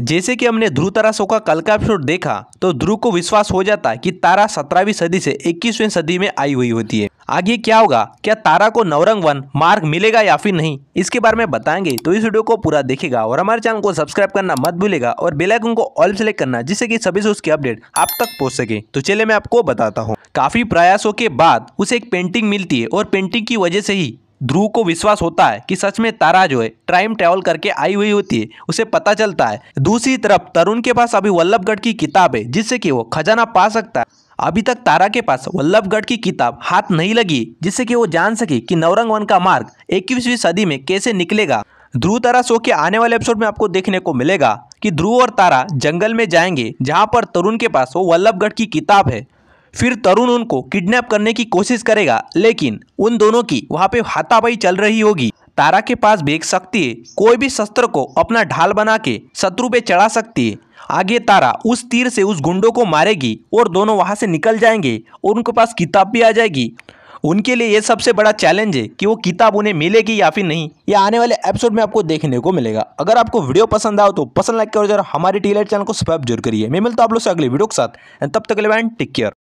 जैसे कि हमने ध्रुव ताराशो का कल का एपिसोड देखा तो ध्रुव को विश्वास हो जाता कि तारा सत्रहवीं सदी से इक्कीसवीं सदी में आई हुई होती है आगे क्या होगा क्या तारा को नवरंग वन मार्ग मिलेगा या फिर नहीं इसके बारे में बताएंगे तो इस वीडियो को पूरा देखेगा और हमारे चैनल को सब्सक्राइब करना मत भूलेगा और बेलाइकन को ऑल सेलेक्ट करना जिससे की सभी से उसकी अपडेट आप तक पहुँच सके तो चले मैं आपको बताता हूँ काफी प्रयासों के बाद उसे एक पेंटिंग मिलती है और पेंटिंग की वजह से ही ध्रुव को विश्वास होता है कि सच में तारा जो है टाइम ट्रेवल करके आई हुई होती है उसे पता चलता है दूसरी तरफ तरुण के पास अभी वल्लभगढ़ की किताब है जिससे कि वो खजाना पा सकता है अभी तक तारा के पास वल्लभगढ़ की किताब हाथ नहीं लगी जिससे कि वो जान सके कि नवरंग वन का मार्ग इक्कीसवीं सदी में कैसे निकलेगा ध्रुव तारा शो के आने वाले एपिसोड में आपको देखने को मिलेगा कि ध्रुव और तारा जंगल में जाएंगे जहां पर तरुण के पास वो वल्लभगढ़ की किताब है फिर तरुण उनको किडनैप करने की कोशिश करेगा लेकिन उन दोनों की वहाँ पे हाथापाई चल रही होगी तारा के पास भेज सकती है कोई भी शस्त्र को अपना ढाल बना के शत्रु पे चढ़ा सकती है आगे तारा उस तीर से उस गुंडों को मारेगी और दोनों वहाँ से निकल जाएंगे और उनके पास किताब भी आ जाएगी उनके लिए ये सबसे बड़ा चैलेंज है कि वो किताब उन्हें मिलेगी या फिर नहीं ये आने वाले एपिसोड में आपको देखने को मिलेगा अगर आपको वीडियो पसंद आओ तो पसंद लाइक करो और हमारे टीलाइट चैनल को सब्सक्राइब जरूर करिए मैं मिलता हूँ आप लोग से अगले वीडियो के साथ तब तक टेक केयर